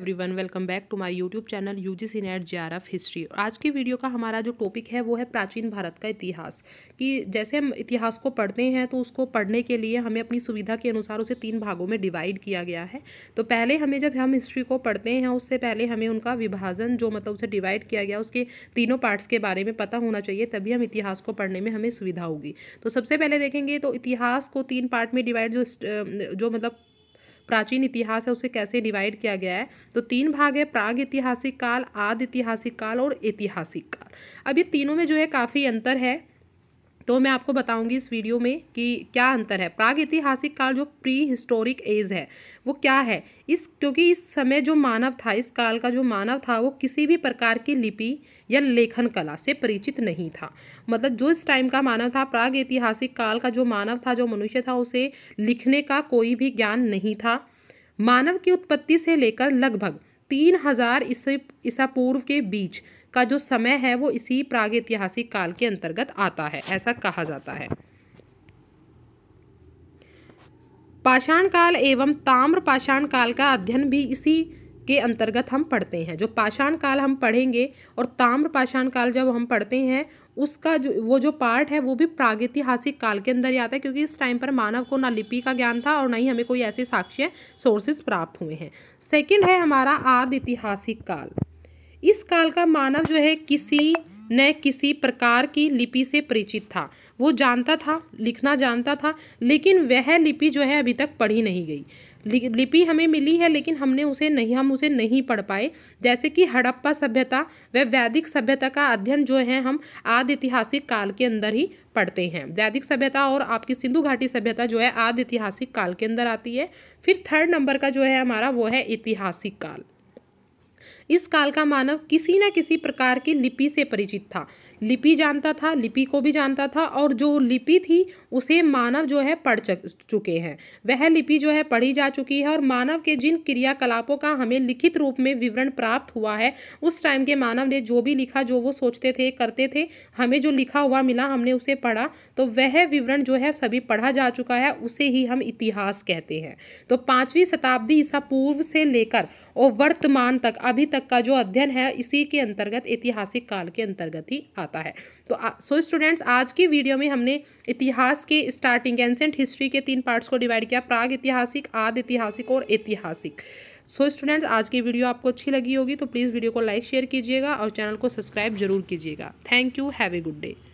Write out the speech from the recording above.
every everyone welcome back to my YouTube channel U G C NET J R F history आज की video का हमारा जो topic है वो है प्राचीन भारत का इतिहास कि जैसे हम इतिहास को पढ़ते हैं तो उसको पढ़ने के लिए हमें अपनी सुविधा के अनुसार उसे तीन भागों में डिवाइड किया गया है तो पहले हमें जब हम हिस्ट्री को पढ़ते हैं उससे पहले हमें उनका विभाजन जो मतलब उसे डिवाइड किया गया उसके तीनों पार्ट्स के बारे में पता होना चाहिए तभी हम इतिहास को पढ़ने में हमें सुविधा होगी तो सबसे पहले देखेंगे तो इतिहास को तीन पार्ट में डिवाइड जो जो मतलब प्राचीन इतिहास है उसे कैसे डिवाइड किया गया है तो तीन भाग है प्राग ऐतिहासिक काल आद ऐतिहासिक काल और ऐतिहासिक काल अब ये तीनों में जो है काफ़ी अंतर है तो मैं आपको बताऊंगी इस वीडियो में कि क्या अंतर है प्राग ऐतिहासिक काल जो प्री हिस्टोरिक एज है वो क्या है इस क्योंकि इस समय जो मानव था इस काल का जो मानव था वो किसी भी प्रकार की लिपि या लेखन कला से परिचित नहीं था मतलब जो इस टाइम का मानव था प्राग ऐतिहासिक काल का जो मानव था जो मनुष्य था उसे लिखने का कोई भी ज्ञान नहीं था मानव की उत्पत्ति से लेकर लगभग तीन हजार ईसा पूर्व के बीच का जो समय है वो इसी प्राग ऐतिहासिक काल के अंतर्गत आता है ऐसा कहा जाता है पाषाण काल एवं ताम्र पाषाण काल का अध्ययन भी इसी के अंतर्गत हम पढ़ते हैं जो पाषाण काल हम पढ़ेंगे और ताम्र पाषाण काल जब हम पढ़ते हैं उसका जो वो जो पार्ट है वो भी प्रागैतिहासिक काल के अंदर ही आता है क्योंकि इस टाइम पर मानव को ना लिपि का ज्ञान था और ना ही हमें कोई ऐसे साक्ष्य सोर्सेज प्राप्त हुए हैं सेकंड है हमारा आदि ऐतिहासिक काल इस काल का मानव जो है किसी न किसी प्रकार की लिपि से परिचित था वो जानता था लिखना जानता था लेकिन वह लिपि जो है अभी तक पढ़ी नहीं गई लिपि हमें मिली है लेकिन हमने उसे नहीं हम उसे नहीं पढ़ पाए जैसे कि हड़प्पा सभ्यता व वैदिक सभ्यता का अध्ययन जो है हम आदि ऐतिहासिक काल के अंदर ही पढ़ते हैं वैदिक सभ्यता और आपकी सिंधु घाटी सभ्यता जो है आदि ऐतिहासिक काल के अंदर आती है फिर थर्ड नंबर का जो है हमारा वो है ऐतिहासिक काल इस काल का मानव किसी न किसी प्रकार की लिपि से परिचित था लिपि जानता था लिपि को भी जानता था और जो लिपि थी उसे मानव जो है पढ़ चुके हैं वह लिपि जो है पढ़ी जा चुकी है और मानव के जिन क्रियाकलापों का हमें लिखित रूप में विवरण प्राप्त हुआ है उस टाइम के मानव ने जो भी लिखा जो वो सोचते थे करते थे हमें जो लिखा हुआ मिला हमने उसे पढ़ा तो वह विवरण जो है सभी पढ़ा जा चुका है उसे ही हम इतिहास कहते हैं तो पाँचवीं शताब्दी ईसा पूर्व से लेकर और वर्तमान तक अभी तक तक का जो अध्ययन है इसी के अंतर्गत ऐतिहासिक काल के अंतर्गत ही आता है तो सो स्टूडेंट्स आज की वीडियो में हमने इतिहास के स्टार्टिंग एंसेंट हिस्ट्री के तीन पार्ट्स को डिवाइड किया प्राग ऐतिहासिक आद ऐतिहासिक और ऐतिहासिक सो so स्टूडेंट्स आज की वीडियो आपको अच्छी लगी होगी तो प्लीज़ वीडियो को लाइक शेयर कीजिएगा और चैनल को सब्सक्राइब जरूर कीजिएगा thank you have a good day